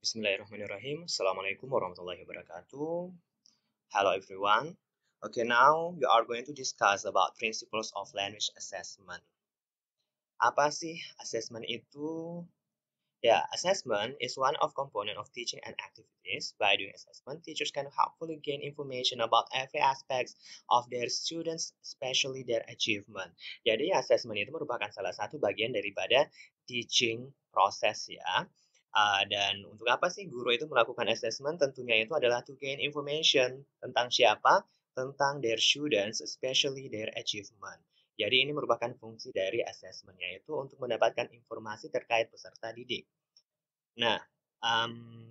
Bismillahirrahmanirrahim. Assalamualaikum warahmatullahi wabarakatuh. Hello everyone. Okay, now we are going to discuss about principles of language assessment. Apa sih assessment itu? Yeah, assessment is one of component of teaching and activities. By doing assessment, teachers can helpfully gain information about every aspects of their students, especially their achievement. Jadi assessment itu merupakan salah satu bagian daripada teaching process ya. Uh, dan untuk apa sih guru itu melakukan assessment? Tentunya itu adalah to gain information tentang siapa, tentang their students, especially their achievement. Jadi ini merupakan fungsi dari assessment, yaitu untuk mendapatkan informasi terkait peserta didik. Nah, um,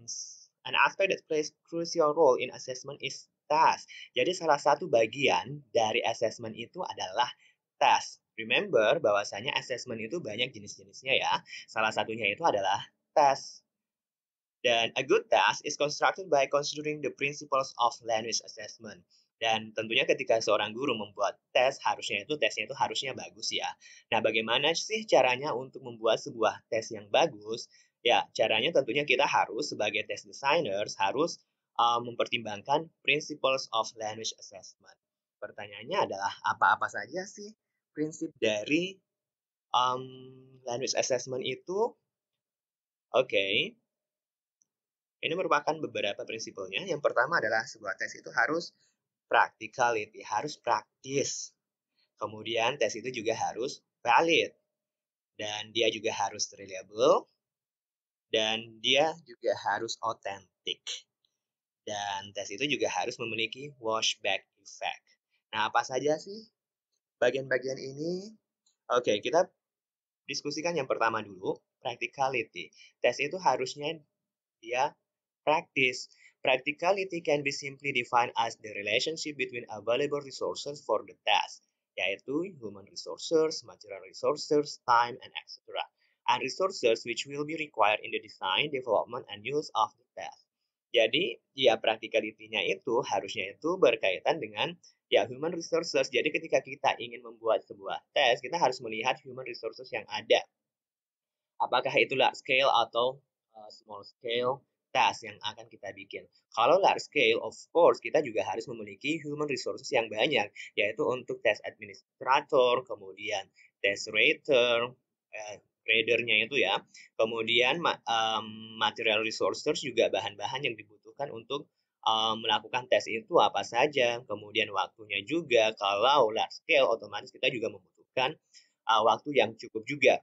an aspect that plays crucial role in assessment is task. Jadi salah satu bagian dari assessment itu adalah task. Remember bahwasanya assessment itu banyak jenis-jenisnya ya. Salah satunya itu adalah test. Dan a good test is constructed by considering the principles of language assessment. Dan tentunya ketika seorang guru membuat tes, harusnya itu tesnya itu harusnya bagus ya. Nah, bagaimana sih caranya untuk membuat sebuah tes yang bagus? Ya, caranya tentunya kita harus sebagai test designers harus uh, mempertimbangkan principles of language assessment. Pertanyaannya adalah apa-apa saja sih prinsip dari um, language assessment itu? Oke. Okay. Ini merupakan beberapa prinsipnya. Yang pertama adalah sebuah tes itu harus practicality, ya, harus praktis. Kemudian tes itu juga harus valid. Dan dia juga harus reliable. Dan dia juga harus otentik. Dan tes itu juga harus memiliki washback effect. Nah, apa saja sih bagian-bagian ini? Oke, kita diskusikan yang pertama dulu practicality. Tes itu harusnya dia practice. Practicality can be simply defined as the relationship between available resources for the test, yaitu human resources, material resources, time, and etc. and resources which will be required in the design, development, and use of the test. Jadi, ya practicality-nya itu harusnya itu berkaitan dengan ya human resources. Jadi ketika kita ingin membuat sebuah tes, kita harus melihat human resources yang ada apakah itu large scale atau uh, small scale task yang akan kita bikin. Kalau large scale, of course, kita juga harus memiliki human resources yang banyak, yaitu untuk test administrator, kemudian test rater, eh, gradernya itu ya, kemudian um, material resources juga bahan-bahan yang dibutuhkan untuk um, melakukan tes itu apa saja, kemudian waktunya juga. Kalau large scale, otomatis kita juga membutuhkan uh, waktu yang cukup juga.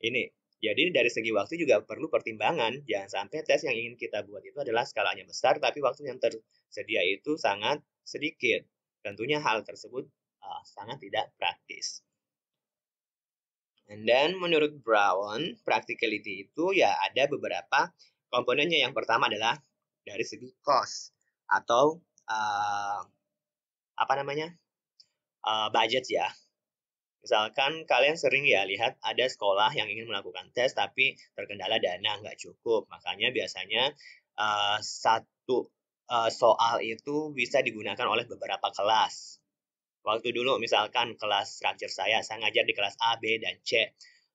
Ini jadi dari segi waktu juga perlu pertimbangan. Jangan sampai tes yang ingin kita buat itu adalah skalanya besar, tapi waktu yang tersedia itu sangat sedikit. Tentunya hal tersebut uh, sangat tidak praktis. And then menurut Brown, practicality itu ya ada beberapa komponennya. Yang pertama adalah dari segi cost atau uh, apa namanya uh, budget ya. Misalkan kalian sering ya lihat ada sekolah yang ingin melakukan tes tapi terkendala dana nggak cukup. Makanya biasanya uh, satu uh, soal itu bisa digunakan oleh beberapa kelas. Waktu dulu misalkan kelas structure saya, saya ngajar di kelas A, B, dan C.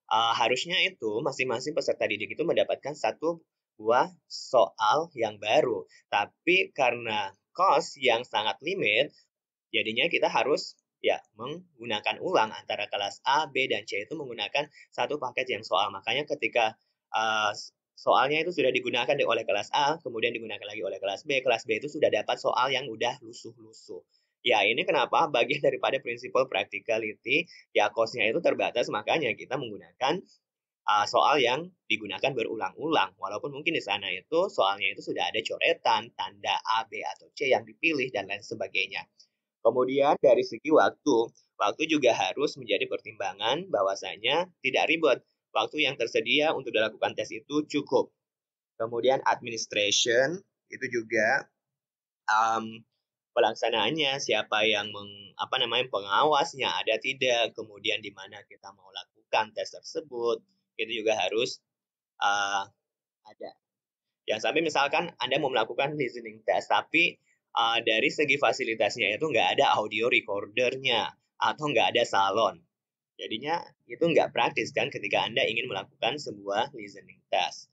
Uh, harusnya itu masing-masing peserta didik itu mendapatkan satu buah soal yang baru. Tapi karena cost yang sangat limit, jadinya kita harus ya menggunakan ulang antara kelas A, B, dan C itu menggunakan satu paket yang soal. Makanya ketika uh, soalnya itu sudah digunakan oleh kelas A, kemudian digunakan lagi oleh kelas B, kelas B itu sudah dapat soal yang udah lusuh-lusuh. Ya, ini kenapa bagian daripada prinsipal practicality, ya kosnya itu terbatas, makanya kita menggunakan uh, soal yang digunakan berulang-ulang. Walaupun mungkin di sana itu soalnya itu sudah ada coretan, tanda A, B, atau C yang dipilih, dan lain sebagainya. Kemudian dari segi waktu, waktu juga harus menjadi pertimbangan bahwasanya tidak ribet. Waktu yang tersedia untuk dilakukan tes itu cukup. Kemudian administration itu juga um, pelaksanaannya siapa yang meng, apa namanya pengawasnya ada tidak kemudian di mana kita mau lakukan tes tersebut itu juga harus uh, ada. Ya sampai misalkan Anda mau melakukan listening test, tapi uh, dari segi fasilitasnya itu nggak ada audio recordernya atau nggak ada salon. Jadinya itu nggak praktis kan ketika Anda ingin melakukan sebuah listening test.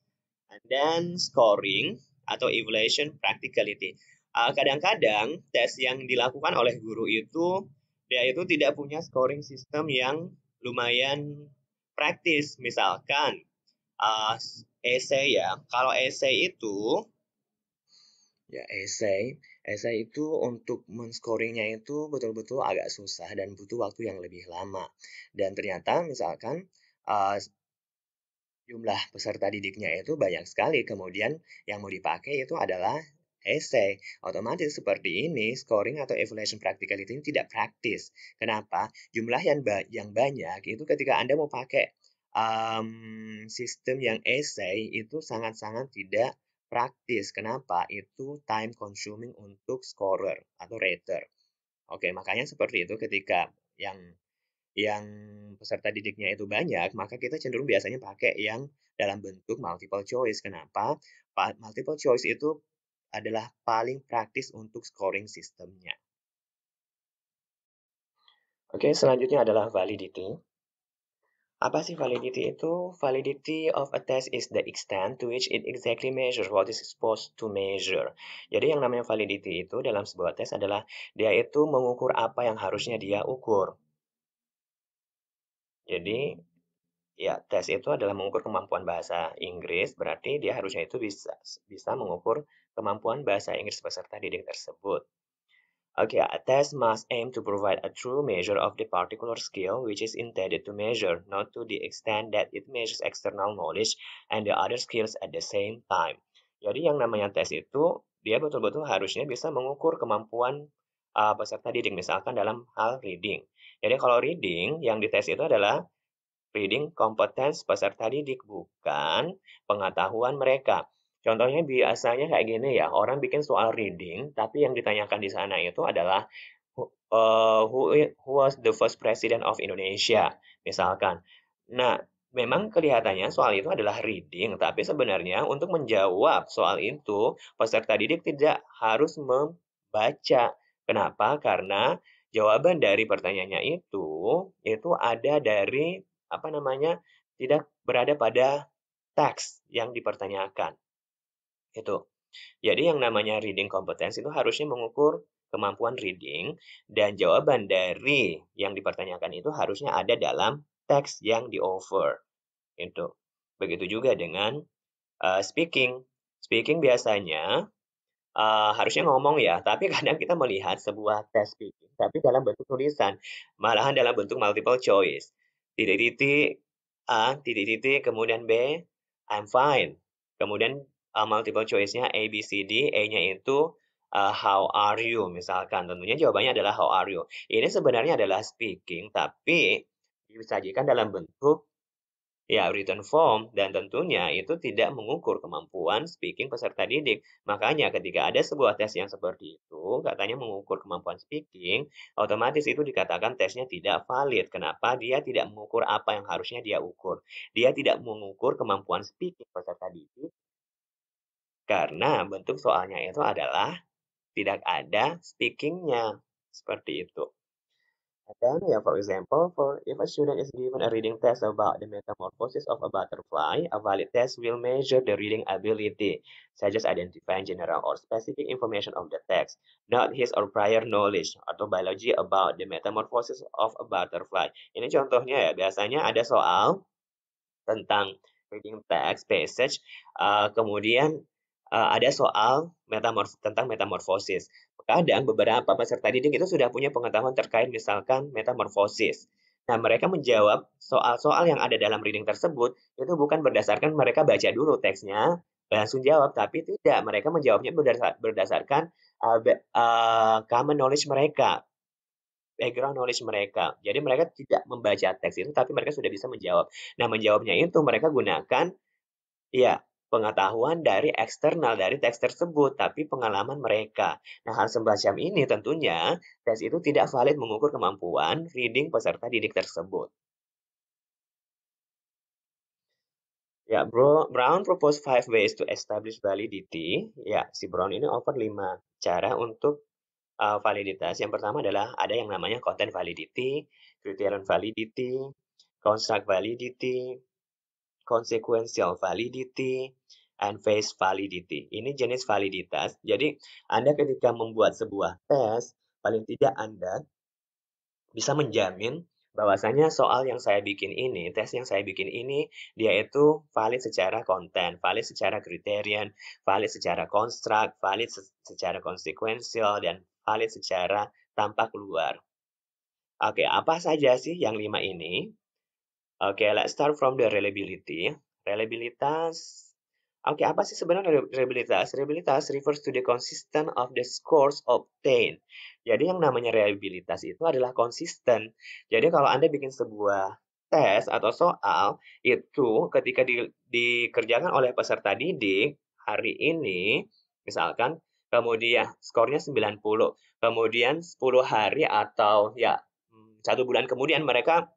Dan scoring atau evaluation practicality. kadang eh, kadang-kadang tes yang dilakukan oleh guru itu dia itu tidak punya scoring system yang lumayan praktis. Misalkan uh, essay ya. Kalau essay itu ya essay Esai itu untuk menscoringnya itu betul-betul agak susah dan butuh waktu yang lebih lama. Dan ternyata misalkan uh, jumlah peserta didiknya itu banyak sekali. Kemudian yang mau dipakai itu adalah esai. Otomatis seperti ini, scoring atau evaluation practicality ini tidak praktis. Kenapa? Jumlah yang, ba yang banyak itu ketika Anda mau pakai um, sistem yang esai itu sangat-sangat tidak praktis. Kenapa? Itu time consuming untuk scorer atau rater. Oke, makanya seperti itu ketika yang yang peserta didiknya itu banyak, maka kita cenderung biasanya pakai yang dalam bentuk multiple choice. Kenapa? multiple choice itu adalah paling praktis untuk scoring sistemnya. Oke, selanjutnya adalah validity. Apa sih validity itu? Validity of a test is the extent to which it exactly measures what is supposed to measure. Jadi yang namanya validity itu dalam sebuah tes adalah dia itu mengukur apa yang harusnya dia ukur. Jadi ya tes itu adalah mengukur kemampuan bahasa Inggris, berarti dia harusnya itu bisa bisa mengukur kemampuan bahasa Inggris peserta didik tersebut. Okay, a test must aim to provide a true measure of the particular skill which is intended to measure, not to the extent that it measures external knowledge and the other skills at the same time. Jadi yang namanya tes itu, dia betul-betul harusnya bisa mengukur kemampuan uh, peserta didik, misalkan dalam hal reading. Jadi kalau reading, yang dites itu adalah reading competence peserta didik, bukan pengetahuan mereka. Contohnya biasanya kayak gini ya, orang bikin soal reading, tapi yang ditanyakan di sana itu adalah uh, who was the first president of Indonesia, misalkan. Nah, memang kelihatannya soal itu adalah reading, tapi sebenarnya untuk menjawab soal itu, peserta didik tidak harus membaca. Kenapa? Karena jawaban dari pertanyaannya itu, itu ada dari, apa namanya, tidak berada pada teks yang dipertanyakan. Itu. Jadi yang namanya reading competence itu harusnya mengukur kemampuan reading dan jawaban dari yang dipertanyakan itu harusnya ada dalam teks yang di offer. Itu. Begitu juga dengan uh, speaking. Speaking biasanya uh, harusnya ngomong ya, tapi kadang kita melihat sebuah tes speaking tapi dalam bentuk tulisan, malahan dalam bentuk multiple choice. Titik-titik A, titik-titik kemudian B, I'm fine. Kemudian uh, multiple choice-nya A, B, C, D, A-nya itu uh, how are you misalkan. Tentunya jawabannya adalah how are you. Ini sebenarnya adalah speaking tapi disajikan dalam bentuk ya written form dan tentunya itu tidak mengukur kemampuan speaking peserta didik. Makanya ketika ada sebuah tes yang seperti itu, katanya mengukur kemampuan speaking, otomatis itu dikatakan tesnya tidak valid. Kenapa? Dia tidak mengukur apa yang harusnya dia ukur. Dia tidak mengukur kemampuan speaking peserta didik karena bentuk soalnya itu adalah tidak ada speakingnya. Seperti itu. Dan ya for example, for if a student is given a reading test about the metamorphosis of a butterfly, a valid test will measure the reading ability, such as identifying general or specific information of the text, not his or prior knowledge atau biology about the metamorphosis of a butterfly. Ini contohnya ya, biasanya ada soal tentang reading text passage, uh, kemudian uh, ada soal metamorf tentang metamorfosis. Kadang beberapa peserta didik itu sudah punya pengetahuan terkait misalkan metamorfosis. Nah, mereka menjawab soal-soal yang ada dalam reading tersebut itu bukan berdasarkan mereka baca dulu teksnya, langsung jawab, tapi tidak. Mereka menjawabnya berdasarkan uh, uh, common knowledge mereka, background knowledge mereka. Jadi mereka tidak membaca teks itu, tapi mereka sudah bisa menjawab. Nah, menjawabnya itu mereka gunakan ya pengetahuan dari eksternal dari teks tersebut, tapi pengalaman mereka. Nah, hal semacam ini tentunya tes itu tidak valid mengukur kemampuan reading peserta didik tersebut. Ya, bro, Brown propose five ways to establish validity. Ya, si Brown ini offer lima cara untuk uh, validitas. Yang pertama adalah ada yang namanya content validity, criterion validity, construct validity, consequential validity, and face validity. Ini jenis validitas. Jadi, Anda ketika membuat sebuah tes, paling tidak Anda bisa menjamin bahwasanya soal yang saya bikin ini, tes yang saya bikin ini, dia itu valid secara konten, valid secara kriterian, valid secara konstruk, valid secara konsekuensial, dan valid secara tampak luar. Oke, apa saja sih yang lima ini? Oke, okay, let's start from the reliability. Reliabilitas. Oke, okay, apa sih sebenarnya reliabilitas? Reliabilitas refers to the consistent of the scores obtained. Jadi yang namanya reliabilitas itu adalah konsisten. Jadi kalau Anda bikin sebuah tes atau soal itu ketika di, dikerjakan oleh peserta didik hari ini, misalkan kemudian skornya 90, kemudian 10 hari atau ya satu bulan kemudian mereka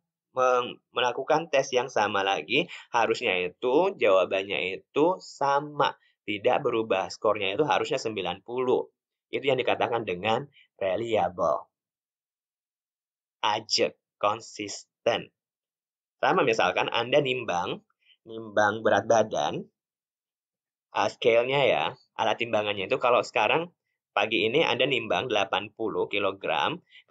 melakukan tes yang sama lagi, harusnya itu jawabannya itu sama, tidak berubah. Skornya itu harusnya 90. Itu yang dikatakan dengan reliable. Ajak, konsisten. Sama misalkan Anda nimbang, nimbang berat badan, uh, scale-nya ya, alat timbangannya itu kalau sekarang pagi ini Anda nimbang 80 kg,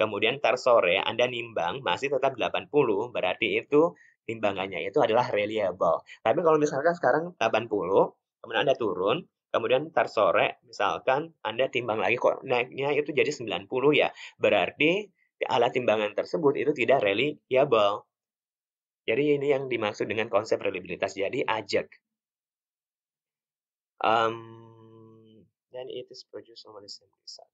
kemudian ntar sore Anda nimbang masih tetap 80, berarti itu timbangannya itu adalah reliable. Tapi kalau misalkan sekarang 80, kemudian Anda turun, kemudian ntar sore misalkan Anda timbang lagi kok naiknya itu jadi 90 ya, berarti alat timbangan tersebut itu tidak reliable. Jadi ini yang dimaksud dengan konsep reliabilitas. Jadi ajak. Um, dan it is produced on simple side.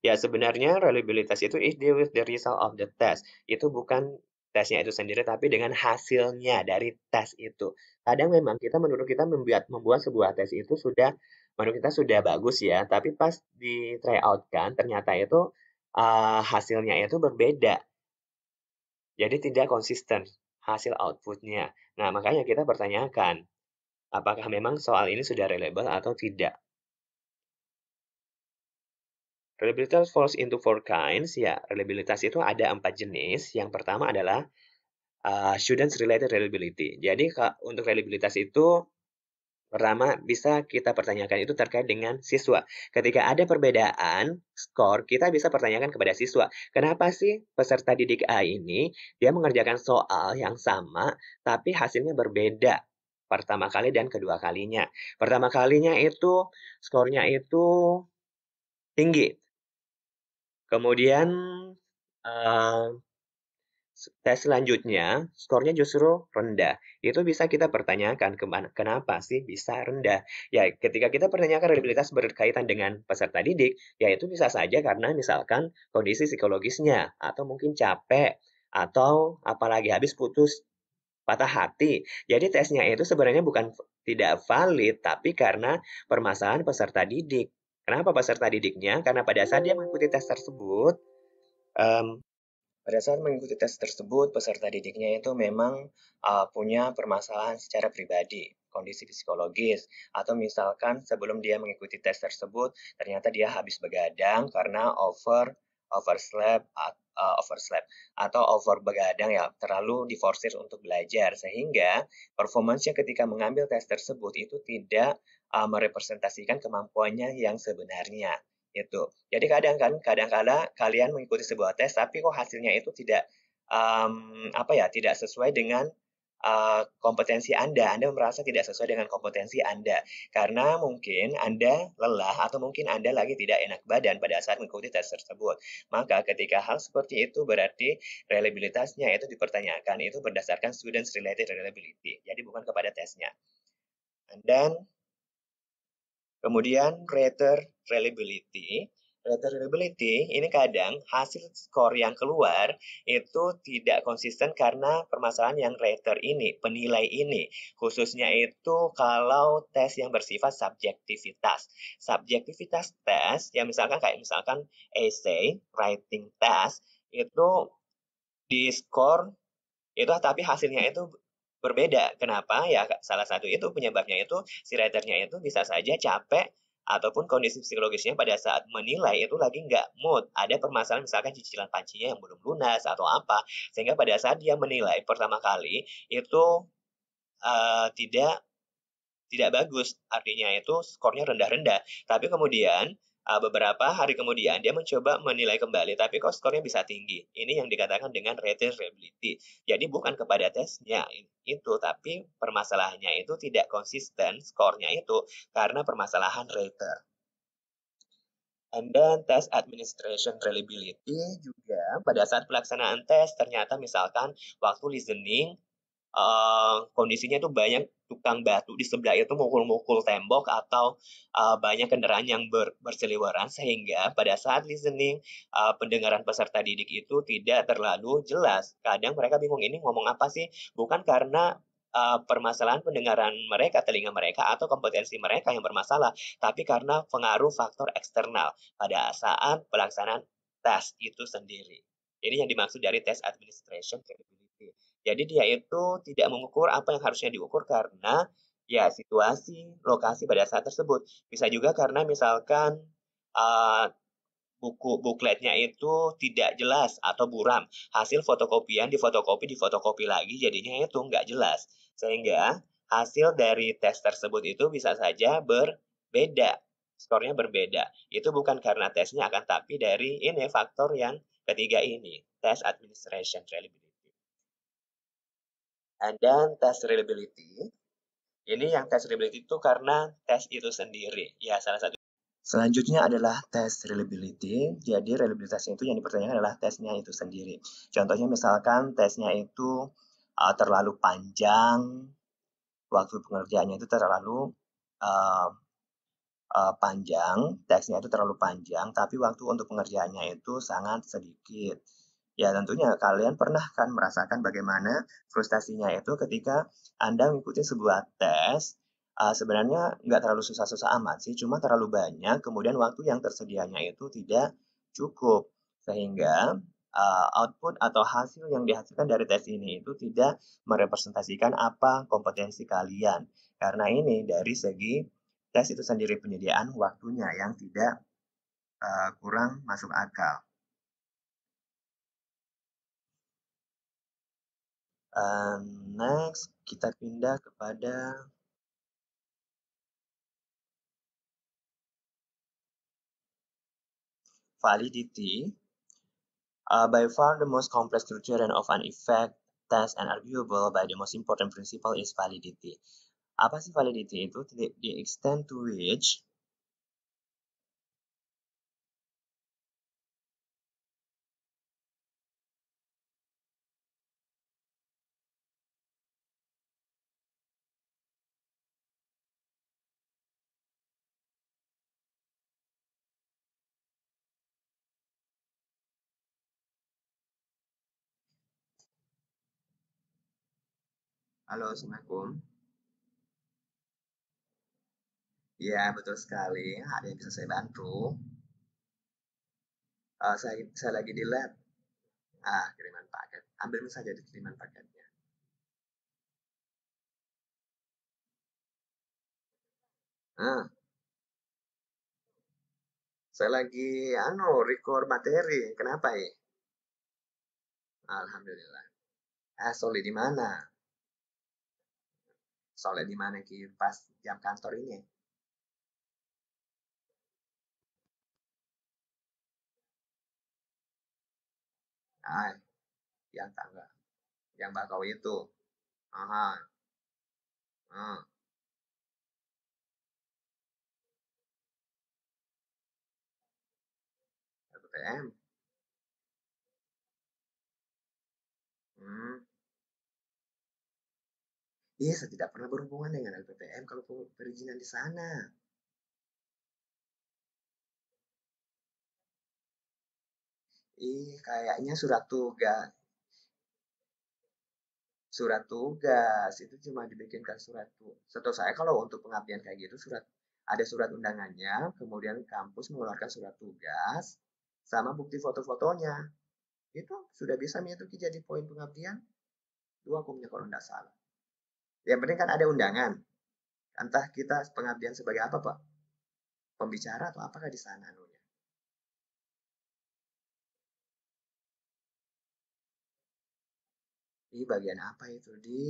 Ya, sebenarnya reliabilitas itu is deal with the result of the test. Itu bukan tesnya itu sendiri, tapi dengan hasilnya dari tes itu. Kadang memang kita menurut kita membuat membuat sebuah tes itu sudah menurut kita sudah bagus ya, tapi pas di try out kan ternyata itu uh, hasilnya itu berbeda. Jadi tidak konsisten hasil outputnya. Nah, makanya kita pertanyakan, apakah memang soal ini sudah reliable atau tidak. Reliability falls into four kinds, ya reliabilitas itu ada empat jenis. Yang pertama adalah uh, eh, students related reliability. Jadi untuk reliabilitas itu pertama bisa kita pertanyakan itu terkait dengan siswa. Ketika ada perbedaan skor, kita bisa pertanyakan kepada siswa, kenapa sih peserta didik A ini dia mengerjakan soal yang sama tapi hasilnya berbeda? pertama kali dan kedua kalinya. Pertama kalinya itu skornya itu tinggi. Kemudian uh, tes selanjutnya skornya justru rendah. Itu bisa kita pertanyakan kenapa sih bisa rendah. Ya, ketika kita pertanyakan reliabilitas berkaitan dengan peserta didik, ya itu bisa saja karena misalkan kondisi psikologisnya atau mungkin capek atau apalagi habis putus patah hati. Jadi tesnya itu sebenarnya bukan tidak valid, tapi karena permasalahan peserta didik. Kenapa peserta didiknya? Karena pada saat dia mengikuti tes tersebut, um, pada saat mengikuti tes tersebut, peserta didiknya itu memang uh, punya permasalahan secara pribadi, kondisi psikologis, atau misalkan sebelum dia mengikuti tes tersebut, ternyata dia habis begadang karena over overslap uh, overslap atau over begadang ya terlalu diforsir untuk belajar sehingga performansnya ketika mengambil tes tersebut itu tidak uh, merepresentasikan kemampuannya yang sebenarnya itu jadi kadang kan kadang kala kalian mengikuti sebuah tes tapi kok hasilnya itu tidak um, apa ya tidak sesuai dengan uh, kompetensi Anda. Anda merasa tidak sesuai dengan kompetensi Anda karena mungkin Anda lelah atau mungkin Anda lagi tidak enak badan pada saat mengikuti tes tersebut. Maka ketika hal seperti itu berarti reliabilitasnya itu dipertanyakan itu berdasarkan students related reliability. Jadi bukan kepada tesnya. Dan kemudian rater reliability Reliability ini kadang hasil skor yang keluar itu tidak konsisten karena permasalahan yang rater ini, penilai ini. Khususnya itu kalau tes yang bersifat subjektivitas. Subjektivitas tes, ya misalkan kayak misalkan essay, writing test, itu di skor itu tapi hasilnya itu berbeda. Kenapa? Ya salah satu itu penyebabnya itu si writernya itu bisa saja capek ataupun kondisi psikologisnya pada saat menilai itu lagi nggak mood ada permasalahan misalkan cicilan pancinya yang belum lunas atau apa sehingga pada saat dia menilai pertama kali itu uh, tidak tidak bagus artinya itu skornya rendah-rendah tapi kemudian uh, beberapa hari kemudian dia mencoba menilai kembali, tapi kok skornya bisa tinggi. Ini yang dikatakan dengan reliability Jadi bukan kepada tesnya itu, tapi permasalahannya itu tidak konsisten skornya itu karena permasalahan rater. And then test administration reliability juga pada saat pelaksanaan tes ternyata misalkan waktu listening Eh, kondisinya itu banyak tukang batu di sebelah itu mukul-mukul tembok atau uh, banyak kendaraan yang ber, berseliweran sehingga pada saat listening uh, pendengaran peserta didik itu tidak terlalu jelas. Kadang mereka bingung ini ngomong apa sih? Bukan karena uh, permasalahan pendengaran mereka, telinga mereka, atau kompetensi mereka yang bermasalah, tapi karena pengaruh faktor eksternal pada saat pelaksanaan tes itu sendiri. Ini yang dimaksud dari tes administration capability. Jadi dia itu tidak mengukur apa yang harusnya diukur karena ya situasi, lokasi pada saat tersebut. Bisa juga karena misalkan uh, buku bukletnya itu tidak jelas atau buram. Hasil fotokopian difotokopi, difotokopi lagi jadinya itu nggak jelas. Sehingga hasil dari tes tersebut itu bisa saja berbeda. Skornya berbeda. Itu bukan karena tesnya akan tapi dari ini faktor yang ketiga ini, tes administration reliability. Eh, dan test reliability. Ini yang test reliability itu karena tes itu sendiri. Ya, salah satu. Selanjutnya adalah test reliability. Jadi, reliabilitasnya itu yang dipertanyakan adalah tesnya itu sendiri. Contohnya misalkan tesnya itu uh, terlalu panjang, waktu pengerjaannya itu terlalu uh, uh, panjang, tesnya itu terlalu panjang, tapi waktu untuk pengerjaannya itu sangat sedikit. Ya tentunya kalian pernah kan merasakan bagaimana frustasinya itu ketika Anda mengikuti sebuah tes uh, sebenarnya nggak terlalu susah-susah amat sih, cuma terlalu banyak, kemudian waktu yang tersedianya itu tidak cukup, sehingga uh, output atau hasil yang dihasilkan dari tes ini itu tidak merepresentasikan apa kompetensi kalian. Karena ini dari segi tes itu sendiri penyediaan waktunya yang tidak uh, kurang masuk akal. next, kita pindah kepada validity. Uh, by far, the most complex criterion of an effect test and arguable by the most important principle is validity. Apa sih validity itu? The extent to which Halo, Assalamualaikum. ya betul sekali. Ada yang bisa saya bantu? Uh, saya, saya lagi di lab. Ah, kiriman paket. Ambil saja di kiriman paketnya. Ah, saya lagi, anu, record materi. Kenapa ya? Alhamdulillah. Ah, Soli di mana? soalnya di mana Ki pas jam kantor ini? ay, ah, yang tangga, yang bakau itu. Aha. Ah. Hmm. PM. Hmm. Iya, saya tidak pernah berhubungan dengan LPPM kalau perizinan di sana. Ih, kayaknya surat tugas. Surat tugas itu cuma dibikinkan surat tugas. Setahu saya kalau untuk pengabdian kayak gitu surat ada surat undangannya, kemudian kampus mengeluarkan surat tugas sama bukti foto-fotonya. Itu sudah bisa menyetujui jadi poin pengabdian. Dua hukumnya kalau tidak salah. Yang penting kan ada undangan. Entah kita pengabdian sebagai apa, Pak? Pembicara atau apakah di sana anunya? Di bagian apa itu? Di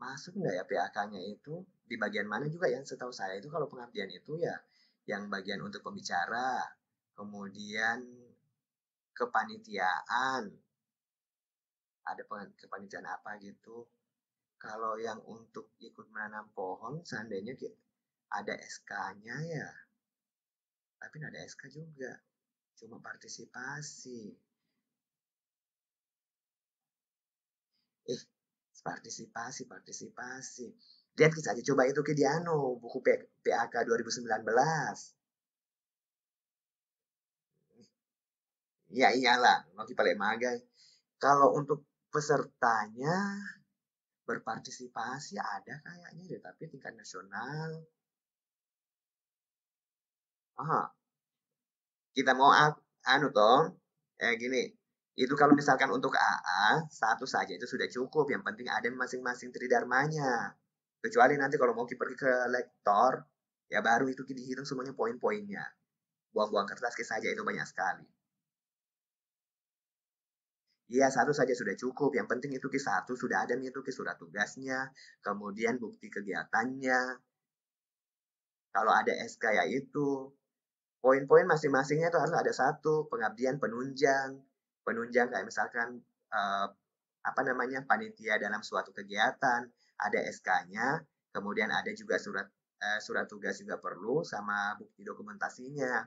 masuk nggak ya PAK-nya itu di bagian mana juga yang setahu saya itu kalau pengabdian itu ya yang bagian untuk pembicara kemudian kepanitiaan ada kepanitiaan apa gitu kalau yang untuk ikut menanam pohon seandainya kita ada SK-nya ya tapi ada SK juga cuma partisipasi eh partisipasi partisipasi lihat kita aja coba itu ke Diano buku PAK 2019 ya iyalah lagi paling magai kalau untuk pesertanya berpartisipasi ada kayaknya deh, tapi tingkat nasional. Ah, kita mau anu toh, eh gini, itu kalau misalkan untuk AA satu saja itu sudah cukup, yang penting ada masing-masing tridarmanya. Kecuali nanti kalau mau pergi ke lektor, ya baru itu dihitung semuanya poin-poinnya. Buang-buang kertas saja itu banyak sekali. Iya, satu saja sudah cukup. Yang penting itu Ki satu sudah ada nih itu Ki surat tugasnya, kemudian bukti kegiatannya. Kalau ada SK ya itu. Poin-poin masing-masingnya itu harus ada satu, pengabdian penunjang. Penunjang kayak misalkan eh, apa namanya? panitia dalam suatu kegiatan, ada SK-nya, kemudian ada juga surat eh, surat tugas juga perlu sama bukti dokumentasinya.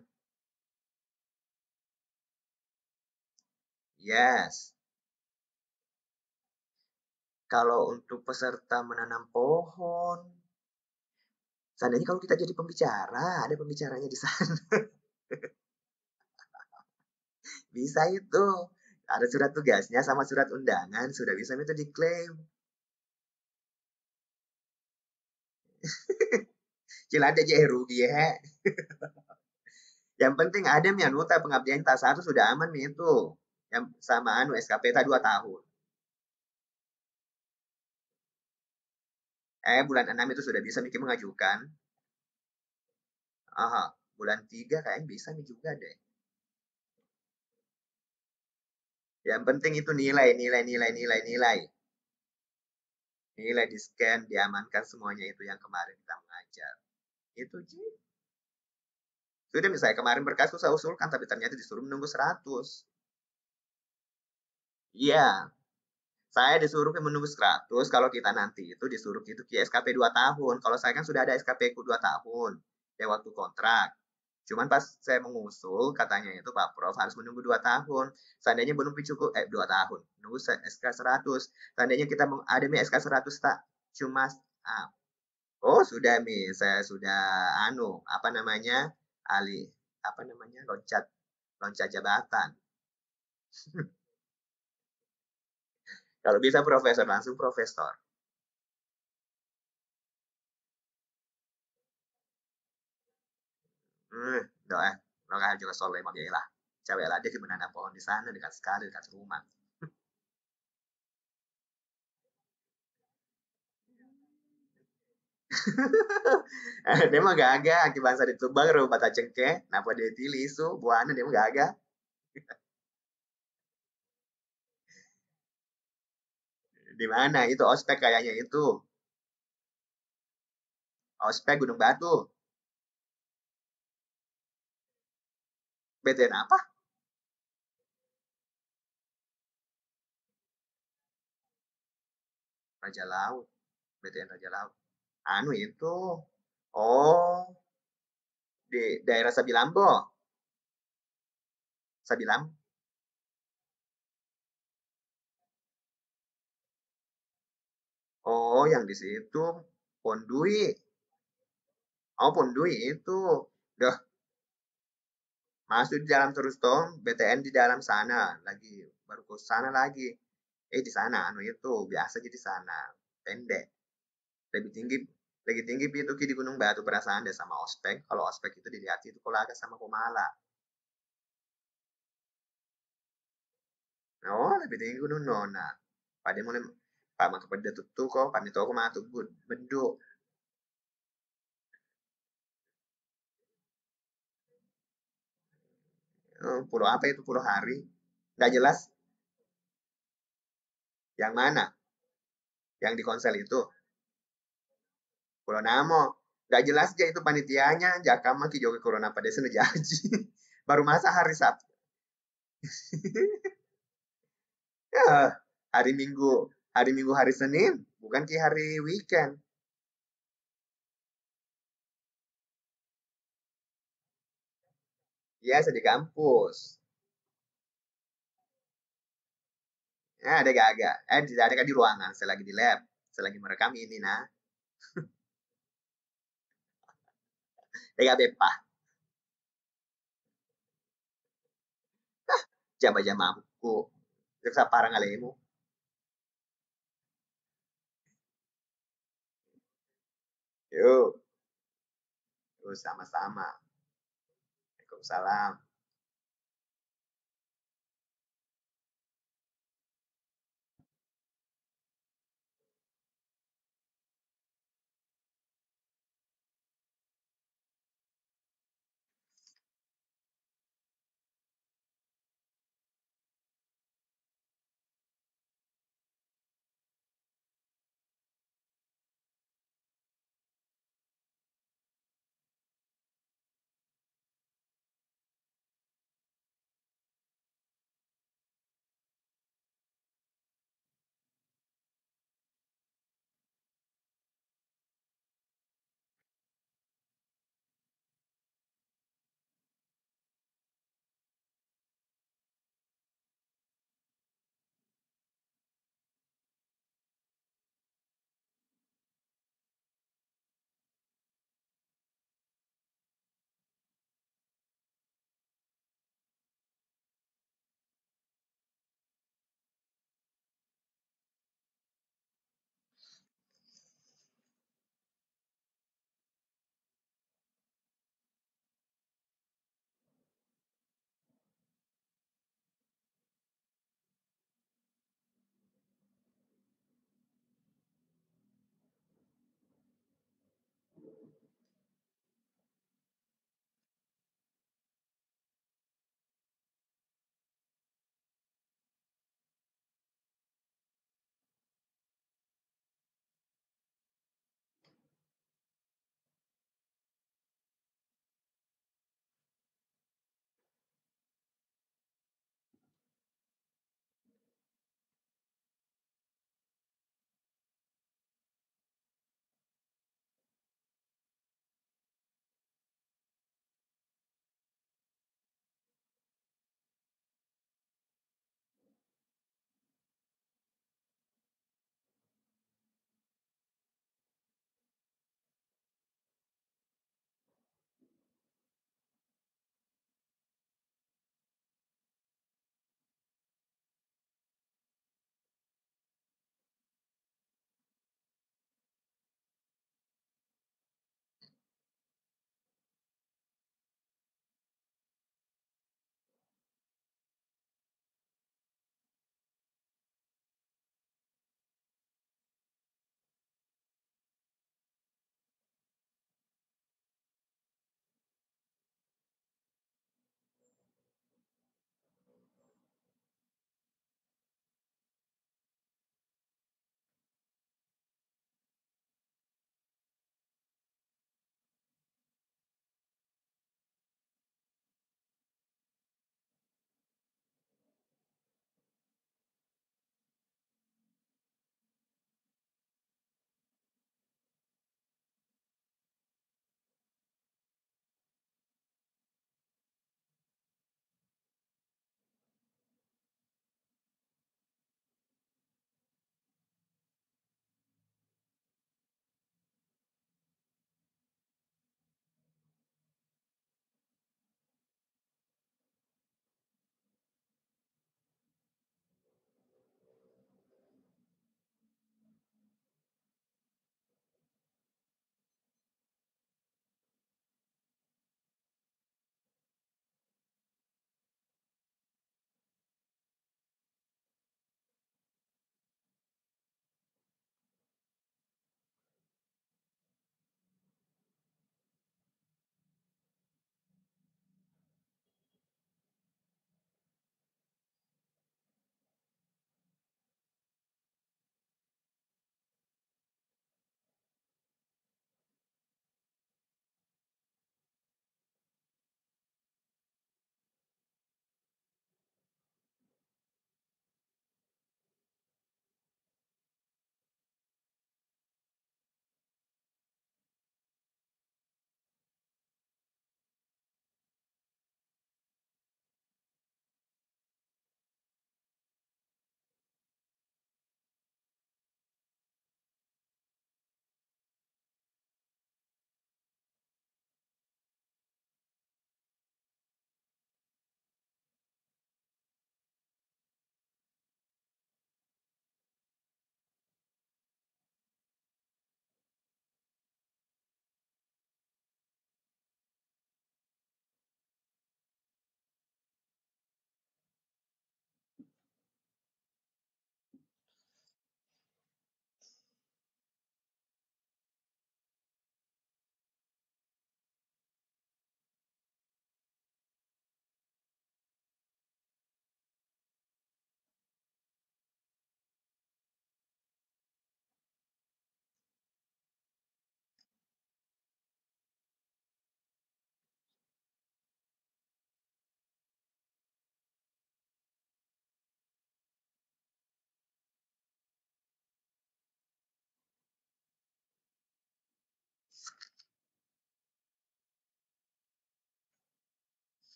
Yes. Kalau untuk peserta menanam pohon, seandainya kalau kita jadi pembicara, ada pembicaranya di sana. bisa itu. Ada surat tugasnya sama surat undangan, sudah bisa itu diklaim. Cilada je rugi ya. Yang penting ada mianuta pengabdian satu sudah aman itu yang samaan USKP tadi 2 tahun. Eh, bulan 6 itu sudah bisa Miki mengajukan. Aha, bulan 3 kayaknya bisa nih juga deh. Yang penting itu nilai, nilai, nilai, nilai, nilai. Nilai di scan, diamankan semuanya itu yang kemarin kita mengajar. Itu sih. Sudah misalnya kemarin berkas saya usulkan, tapi ternyata disuruh menunggu 100. Iya. Saya disuruh menunggu 100 kalau kita nanti itu disuruh itu ke SKP 2 tahun. Kalau saya kan sudah ada SKP ku 2 tahun ya waktu kontrak. Cuman pas saya mengusul katanya itu Pak Prof harus menunggu 2 tahun. Seandainya belum cukup eh 2 tahun, nunggu SK 100. Seandainya kita ada mi SK 100 tak cuma ah, oh sudah mi saya sudah anu apa namanya ali apa namanya loncat loncat jabatan. Kalau bisa profesor, langsung profesor. Hmm, doa. Doa juga soleh lah. Cewek lah dia menanam pohon di sana dekat sekali dekat rumah. Eh, dia mah gak akibat saat itu baru patah tak cengke, napa dia tisu, buahnya dia mah gak di mana itu ospek kayaknya itu ospek Gunung Batu BTN apa Raja Laut BTN Raja Laut anu itu oh di daerah Sabilambo Sabilam Oh, yang di situ Pondui. Oh, Pondui itu. dah, Masuk di dalam terus dong, BTN di dalam sana lagi, baru ke sana lagi. Eh di sana anu itu biasa jadi sana, pendek. Lebih tinggi lebih tinggi itu di Gunung Batu perasaan deh sama ospek. Kalau ospek itu dilihat itu kolaga sama komala. Nah, oh, lebih tinggi Gunung Nona. Pada mulai Pak kok, tuttuko pamitoko ma tubbun menduk. Oh, pulau apa itu pulau hari Gak jelas yang mana yang di konsel itu pulau namo Gak jelas aja itu panitianya Jaka maki joki corona pada sana jaji baru masa hari sabtu ya, hari minggu hari Minggu hari Senin, bukan di hari weekend. Biasa iya, di kampus. Ya, ada gak agak. Eh, tidak ada di ruangan. Saya lagi di lab. Saya lagi merekam ini, nah. Ada bepa. jam jam aku. Terus apa orang alemu? Yuk. Yuk sama-sama. Waalaikumsalam.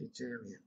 Hegelian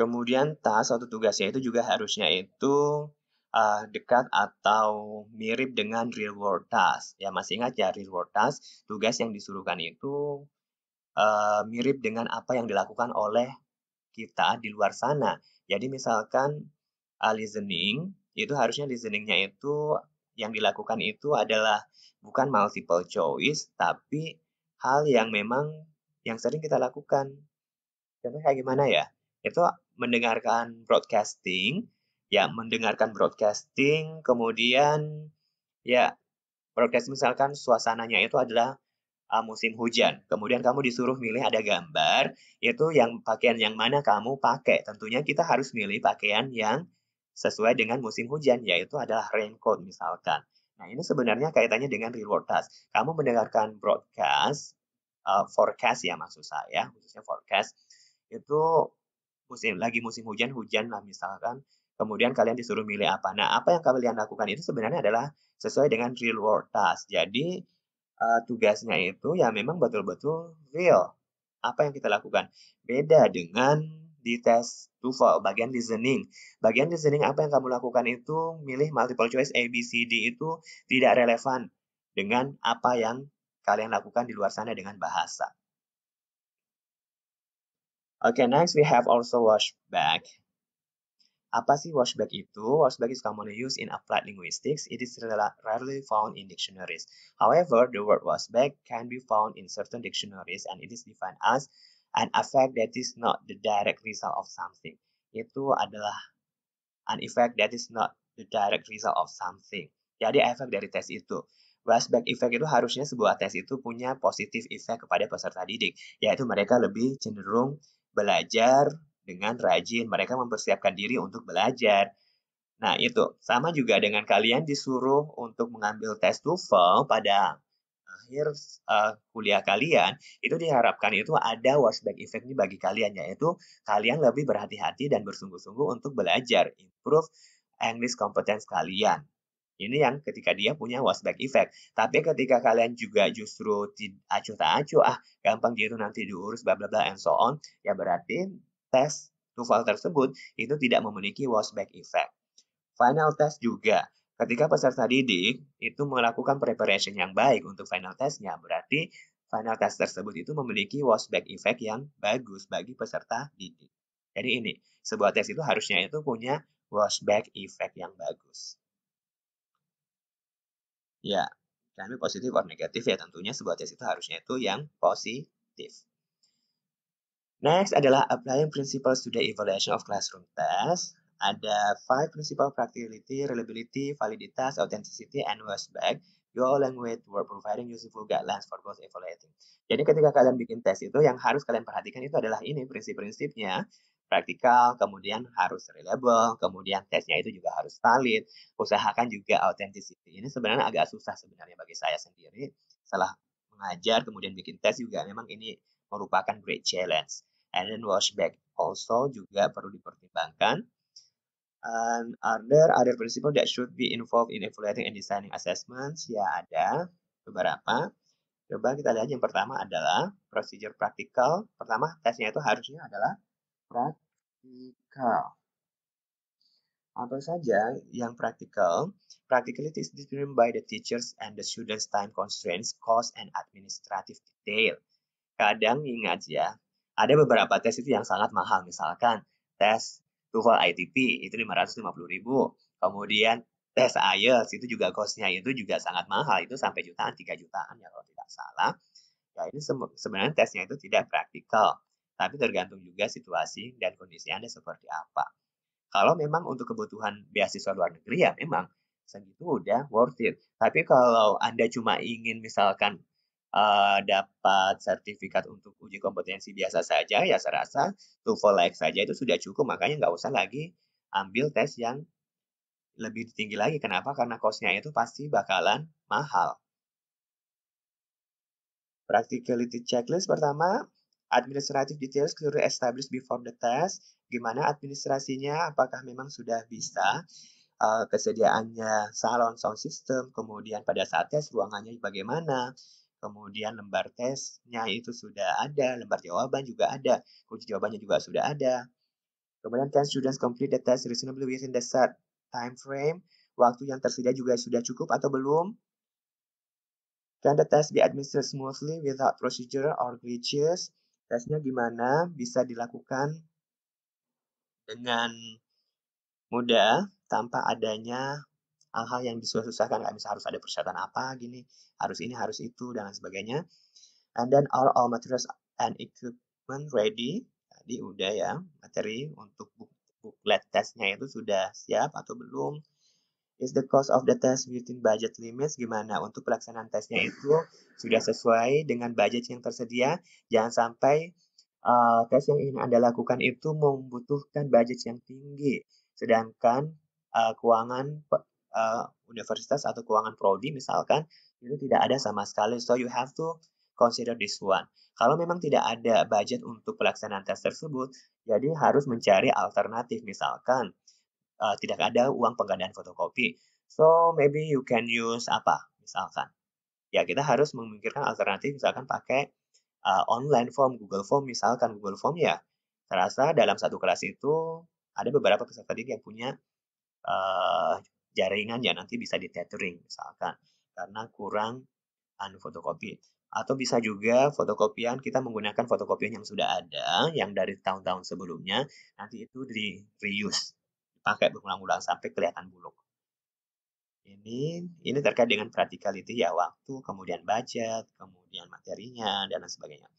Kemudian tas atau tugasnya itu juga harusnya itu uh, dekat atau mirip dengan real world task. Ya masih ingat ya real world task, tugas yang disuruhkan itu uh, mirip dengan apa yang dilakukan oleh kita di luar sana. Jadi misalkan uh, listening itu harusnya listeningnya itu yang dilakukan itu adalah bukan multiple choice tapi hal yang memang yang sering kita lakukan. Contohnya kayak gimana ya? itu mendengarkan broadcasting, ya mendengarkan broadcasting, kemudian ya broadcast misalkan suasananya itu adalah uh, musim hujan. Kemudian kamu disuruh milih ada gambar, itu yang pakaian yang mana kamu pakai. Tentunya kita harus milih pakaian yang sesuai dengan musim hujan, yaitu adalah raincoat misalkan. Nah, ini sebenarnya kaitannya dengan reward task. Kamu mendengarkan broadcast, uh, forecast ya maksud saya, khususnya forecast, itu musim lagi musim hujan hujan lah misalkan kemudian kalian disuruh milih apa nah apa yang kalian lakukan itu sebenarnya adalah sesuai dengan real world task jadi uh, tugasnya itu ya memang betul-betul real apa yang kita lakukan beda dengan di tes TOEFL bagian listening. Bagian listening apa yang kamu lakukan itu milih multiple choice A B C D itu tidak relevan dengan apa yang kalian lakukan di luar sana dengan bahasa. Okay, next we have also washback. Apa sih washback itu? Washback is commonly used in applied linguistics. It is rarely found in dictionaries. However, the word washback can be found in certain dictionaries and it is defined as an effect that is not the direct result of something. Itu adalah an effect that is not the direct result of something. Jadi efek dari tes itu. Washback effect itu harusnya sebuah tes itu punya positif efek kepada peserta didik, yaitu mereka lebih cenderung belajar dengan rajin. Mereka mempersiapkan diri untuk belajar. Nah, itu sama juga dengan kalian disuruh untuk mengambil tes TOEFL pada akhir uh, kuliah kalian. Itu diharapkan itu ada washback effect ini bagi kalian yaitu kalian lebih berhati-hati dan bersungguh-sungguh untuk belajar, improve English competence kalian. Ini yang ketika dia punya washback effect. Tapi ketika kalian juga justru acuh tak acuh, ah gampang gitu nanti diurus bla bla bla and so on, ya berarti tes TOEFL tersebut itu tidak memiliki washback effect. Final test juga. Ketika peserta didik itu melakukan preparation yang baik untuk final testnya, berarti final test tersebut itu memiliki washback effect yang bagus bagi peserta didik. Jadi ini, sebuah tes itu harusnya itu punya washback effect yang bagus. Ya, dynamic positif atau negatif ya tentunya sebuah tes itu harusnya itu yang positif. Next adalah applying principles to the evaluation of classroom test. Ada five principal practicality, reliability, validitas, authenticity, and worst back. Your language were providing useful guidelines for both evaluating. Jadi ketika kalian bikin tes itu, yang harus kalian perhatikan itu adalah ini prinsip-prinsipnya praktikal, kemudian harus reliable, kemudian tesnya itu juga harus valid. Usahakan juga authenticity. Ini sebenarnya agak susah sebenarnya bagi saya sendiri. Salah mengajar, kemudian bikin tes juga memang ini merupakan great challenge. And then washback also juga perlu dipertimbangkan. And are there other principles that should be involved in evaluating and designing assessments? Ya ada beberapa. Coba kita lihat yang pertama adalah procedure practical. Pertama tesnya itu harusnya adalah praktikal. Apa saja yang praktikal? Practicality is determined by the teachers and the students' time constraints, cost, and administrative detail. Kadang ingat ya, ada beberapa tes itu yang sangat mahal. Misalkan tes TOEFL ITP itu 550000 Kemudian tes IELTS itu juga costnya itu juga sangat mahal. Itu sampai jutaan, 3 jutaan ya kalau tidak salah. Ya ini sebenarnya tesnya itu tidak praktikal tapi tergantung juga situasi dan kondisi Anda seperti apa. Kalau memang untuk kebutuhan beasiswa luar negeri ya memang segitu udah worth it. Tapi kalau Anda cuma ingin misalkan uh, dapat sertifikat untuk uji kompetensi biasa saja, ya saya rasa TOEFL like saja itu sudah cukup. Makanya nggak usah lagi ambil tes yang lebih tinggi lagi. Kenapa? Karena kosnya itu pasti bakalan mahal. Practicality checklist pertama, Administrative details clearly established before the test. Gimana administrasinya? Apakah memang sudah bisa? Uh, kesediaannya salon sound system, kemudian pada saat tes ruangannya bagaimana, kemudian lembar tesnya itu sudah ada, lembar jawaban juga ada, kunci jawabannya juga sudah ada. Kemudian can students complete the test reasonably within the set time frame? Waktu yang tersedia juga sudah cukup atau belum? Can the test be administered smoothly without procedure or glitches? Tesnya gimana? Bisa dilakukan dengan mudah tanpa adanya hal-hal yang disusah-susahkan nggak bisa harus ada persyaratan apa gini harus ini harus itu dan lain sebagainya and then all all materials and equipment ready tadi udah ya materi untuk booklet tesnya itu sudah siap atau belum is the cost of the test within budget limits gimana untuk pelaksanaan tesnya iya. itu sudah sesuai dengan budget yang tersedia jangan sampai uh, tes yang ingin anda lakukan itu membutuhkan budget yang tinggi sedangkan uh, keuangan uh, universitas atau keuangan prodi misalkan itu tidak ada sama sekali so you have to consider this one kalau memang tidak ada budget untuk pelaksanaan tes tersebut jadi harus mencari alternatif misalkan uh, tidak ada uang penggandaan fotokopi. So maybe you can use apa misalkan. Ya kita harus memikirkan alternatif misalkan pakai uh, online form Google Form misalkan Google Form ya. Terasa dalam satu kelas itu ada beberapa peserta didik yang punya uh, jaringan ya nanti bisa di tethering misalkan karena kurang anu fotokopi atau bisa juga fotokopian kita menggunakan fotokopian yang sudah ada yang dari tahun-tahun sebelumnya nanti itu di reuse dipakai berulang-ulang sampai kelihatan buluk. Ini ini terkait dengan practicality ya waktu, kemudian budget, kemudian materinya dan lain sebagainya.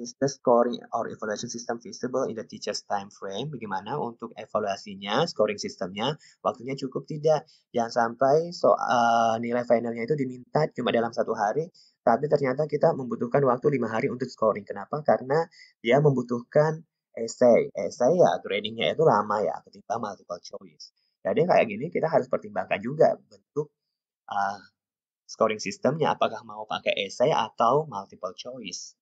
Is the scoring or evaluation system feasible in the teacher's time frame? Bagaimana untuk evaluasinya, scoring sistemnya, waktunya cukup tidak? Jangan sampai so, uh, nilai finalnya itu diminta cuma dalam satu hari, tapi ternyata kita membutuhkan waktu lima hari untuk scoring. Kenapa? Karena dia membutuhkan esai. Esai ya gradingnya itu lama ya ketimbang multiple choice. Jadi kayak gini kita harus pertimbangkan juga bentuk uh, scoring sistemnya apakah mau pakai esai atau multiple choice.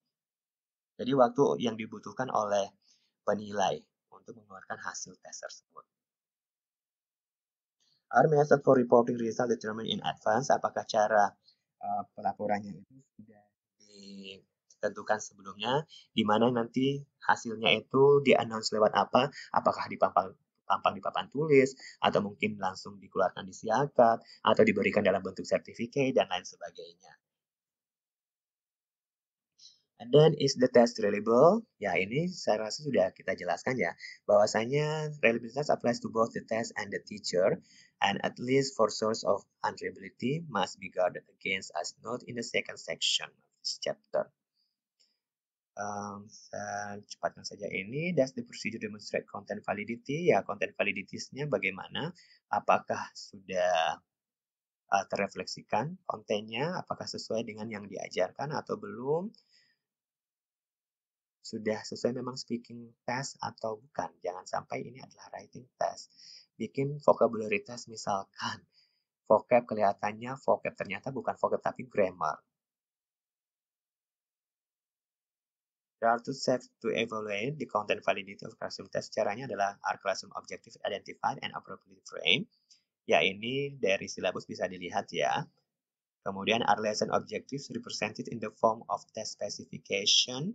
Jadi waktu yang dibutuhkan oleh penilai untuk mengeluarkan hasil tes tersebut. Our method for reporting result determined in advance. Apakah cara uh, pelaporannya itu sudah di Tentukan sebelumnya, di mana nanti hasilnya itu di-announce lewat apa, apakah di papan di papan tulis, atau mungkin langsung dikeluarkan di siakat, atau diberikan dalam bentuk sertifikat, dan lain sebagainya. And then is the test reliable? Ya ini saya rasa sudah kita jelaskan ya bahwasanya reliability applies to both the test and the teacher and at least for source of unreliability must be guarded against as not in the second section of this chapter um, ehm, cepatkan saja ini does the procedure demonstrate content validity ya content validitiesnya bagaimana apakah sudah uh, eh, terrefleksikan kontennya apakah sesuai dengan yang diajarkan atau belum sudah sesuai memang speaking test atau bukan jangan sampai ini adalah writing test bikin vocabulary test misalkan vocab kelihatannya vocab ternyata bukan vocab tapi grammar There are two steps to evaluate the content validity of classroom test. Caranya adalah are classroom objective identified and appropriately framed. Ya ini dari silabus bisa dilihat ya. Kemudian are lesson objectives represented in the form of test specification.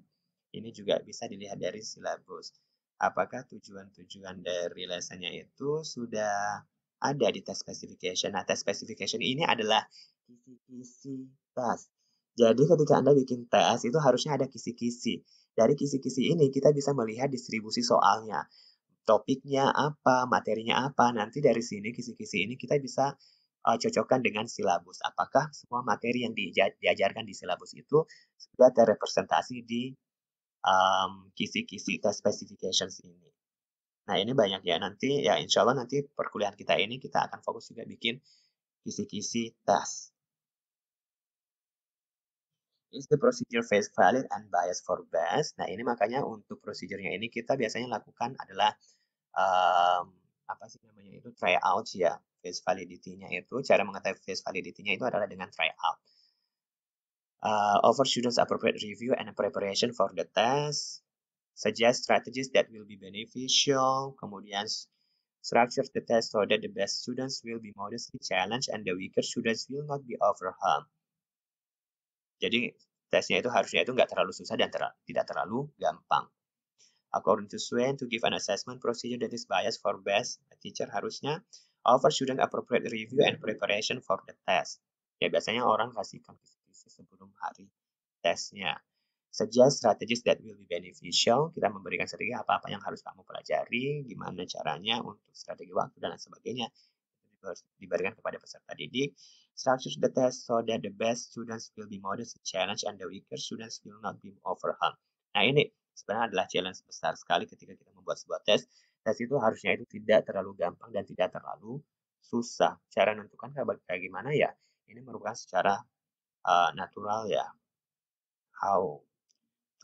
Ini juga bisa dilihat dari silabus. Apakah tujuan-tujuan dari lessonnya itu sudah ada di test specification? Nah, test specification ini adalah kisi-kisi tas jadi ketika Anda bikin tes itu harusnya ada kisi-kisi. Dari kisi-kisi ini kita bisa melihat distribusi soalnya. Topiknya apa, materinya apa. Nanti dari sini kisi-kisi ini kita bisa uh, cocokkan dengan silabus. Apakah semua materi yang diajarkan di silabus itu sudah terrepresentasi di um, kisi-kisi tes specifications ini. Nah ini banyak ya nanti ya insya Allah nanti perkuliahan kita ini kita akan fokus juga bikin kisi-kisi tes is the procedure face valid and bias for best. Nah, ini makanya untuk prosedurnya ini kita biasanya lakukan adalah um, apa sih namanya itu tryout ya. face validity-nya itu cara mengetahui face validity-nya itu adalah dengan tryout. Uh, offer students appropriate review and preparation for the test. Suggest strategies that will be beneficial. Kemudian structure the test so that the best students will be modestly challenged and the weaker students will not be overwhelmed. Jadi tesnya itu harusnya itu nggak terlalu susah dan ter tidak terlalu gampang. According to Swain, to give an assessment procedure that is biased for best teacher harusnya offer student appropriate review and preparation for the test. Ya biasanya orang kasih kompetisi sebelum hari tesnya. Suggest strategies that will be beneficial. Kita memberikan strategi apa-apa yang harus kamu pelajari, gimana caranya untuk strategi waktu dan lain sebagainya. Itu diberikan kepada peserta didik. Structure the test so that the best students will be modest challenge and the weaker students will not be overwhelmed. Nah ini sebenarnya adalah challenge besar sekali ketika kita membuat sebuah tes. Tes itu harusnya itu tidak terlalu gampang dan tidak terlalu susah. Cara menentukan kayak gimana ya? Ini merupakan secara uh, natural ya. How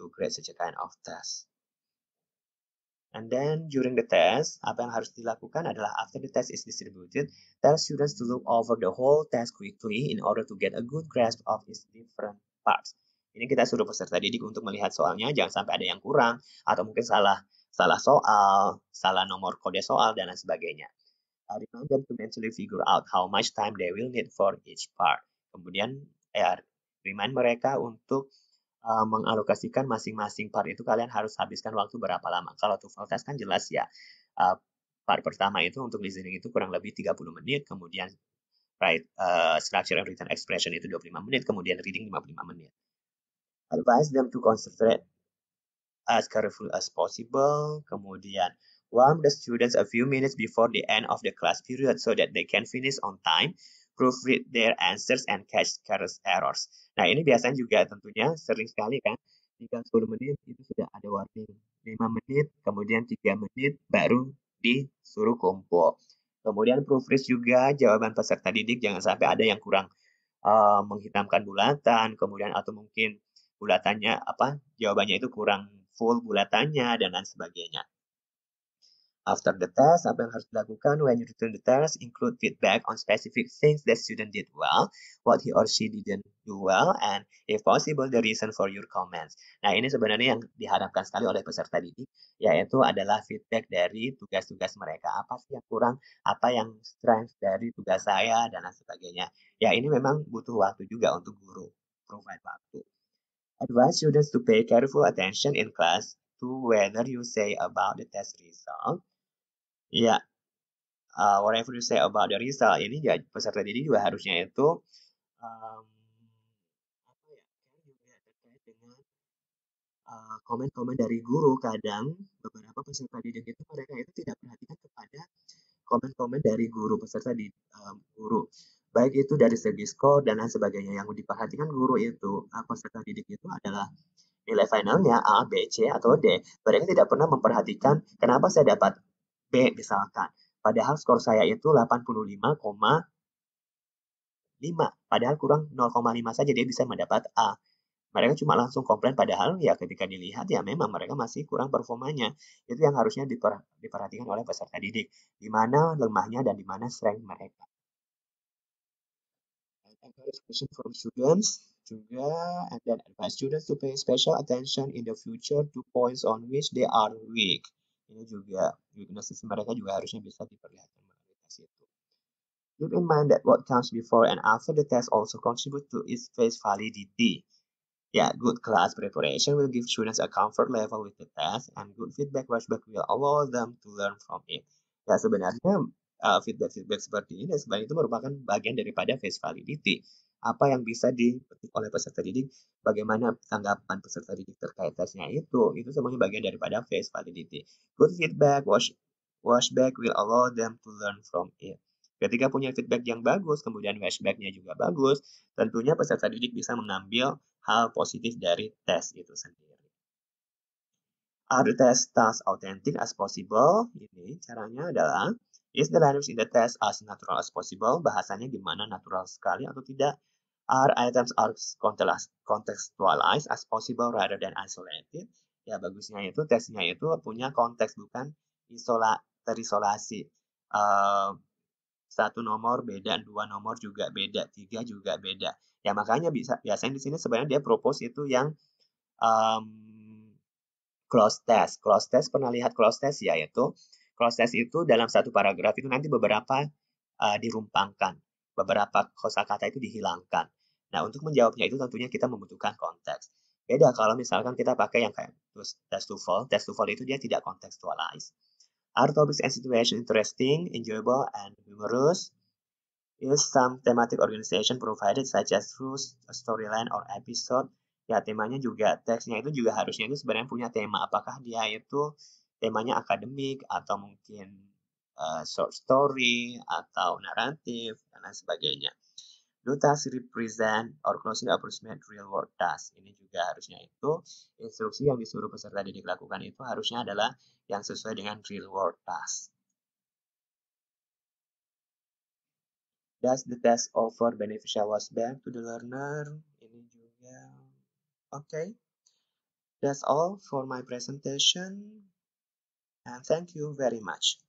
to create such a kind of test. And then during the test, apa yang harus dilakukan adalah after the test is distributed, tell students to look over the whole test quickly in order to get a good grasp of its different parts. Ini kita suruh peserta didik untuk melihat soalnya, jangan sampai ada yang kurang atau mungkin salah salah soal, salah nomor kode soal dan lain sebagainya. I remind them to mentally figure out how much time they will need for each part. Kemudian, eh, remind mereka untuk uh, mengalokasikan masing-masing part itu kalian harus habiskan waktu berapa lama. Kalau TOEFL test kan jelas ya, eh, part pertama itu untuk listening itu kurang lebih 30 menit, kemudian right uh, structure and written expression itu 25 menit, kemudian reading 55 menit. Advise them to concentrate as careful as possible. Kemudian warm the students a few minutes before the end of the class period so that they can finish on time proofread their answers and catch errors. Nah, ini biasanya juga tentunya sering sekali kan, jika 10 menit itu sudah ada warning. 5 menit, kemudian 3 menit, baru disuruh kumpul. Kemudian proofread juga jawaban peserta didik, jangan sampai ada yang kurang uh, menghitamkan bulatan, kemudian atau mungkin bulatannya apa jawabannya itu kurang full bulatannya dan lain sebagainya. After the test, apa yang harus dilakukan when you return the test include feedback on specific things that student did well, what he or she didn't do well, and if possible the reason for your comments. Nah ini sebenarnya yang diharapkan sekali oleh peserta didik, yaitu adalah feedback dari tugas-tugas mereka. Apa sih yang kurang, apa yang strength dari tugas saya, dan lain sebagainya. Ya ini memang butuh waktu juga untuk guru, provide waktu. Advise students to pay careful attention in class to whether you say about the test result. Ya, uh, whatever you say about the result ini ya peserta didik juga harusnya itu um, apa ya kan juga terkait dengan uh, komen-komen uh, dari guru kadang beberapa peserta didik itu mereka itu tidak perhatikan kepada komen-komen dari guru peserta di um, guru baik itu dari segi skor dan lain sebagainya yang diperhatikan guru itu uh, peserta didik itu adalah nilai finalnya A, B, C, atau D. Mereka tidak pernah memperhatikan kenapa saya dapat B misalkan. Padahal skor saya itu 85,5. Padahal kurang 0,5 saja dia bisa mendapat A. Mereka cuma langsung komplain padahal ya ketika dilihat ya memang mereka masih kurang performanya. Itu yang harusnya diper, diperhatikan oleh peserta didik. Di mana lemahnya dan di mana strength mereka. encourage question from students juga and then advise students to pay special attention in the future to points on which they are weak ini juga weaknesses mereka juga harusnya bisa diperlihatkan melalui tes itu keep in mind that what comes before and after the test also contribute to its face validity yeah good class preparation will give students a comfort level with the test and good feedback flashback will allow them to learn from it ya sebenarnya uh, feedback-feedback uh, feedback -feedback seperti ini sebenarnya itu merupakan bagian daripada face validity apa yang bisa dipetik oleh peserta didik, bagaimana tanggapan peserta didik terkait tesnya itu, itu semuanya bagian daripada face validity. Good feedback, wash, washback will allow them to learn from it. Ketika punya feedback yang bagus, kemudian washbacknya juga bagus, tentunya peserta didik bisa mengambil hal positif dari tes itu sendiri. Are the test tasks authentic as possible? Ini caranya adalah Is the language in the test as natural as possible? Bahasanya gimana natural sekali atau tidak? Our items are contextualized as possible rather than isolated. Ya bagusnya itu tesnya itu punya konteks bukan isola terisolasi. Uh, satu nomor beda, dua nomor juga beda, tiga juga beda. Ya makanya bisa biasanya di sini sebenarnya dia propose itu yang um, cross test. Cross test pernah lihat cross test ya yaitu cross test itu dalam satu paragraf itu nanti beberapa uh, dirumpangkan, beberapa kosakata itu dihilangkan. Nah, untuk menjawabnya itu tentunya kita membutuhkan konteks. Beda kalau misalkan kita pakai yang kayak test fall. Test fall itu dia tidak contextualized. Are topics and situation interesting, enjoyable, and humorous? Is some thematic organization provided such as through storyline or episode? Ya, temanya juga, teksnya itu juga harusnya itu sebenarnya punya tema. Apakah dia itu temanya akademik atau mungkin uh, short story atau naratif dan lain sebagainya do task represent or closely approximate real world task. Ini juga harusnya itu instruksi yang disuruh peserta didik lakukan itu harusnya adalah yang sesuai dengan real world task. Does the test offer beneficial was back to the learner? Ini juga oke. Okay. That's all for my presentation and thank you very much.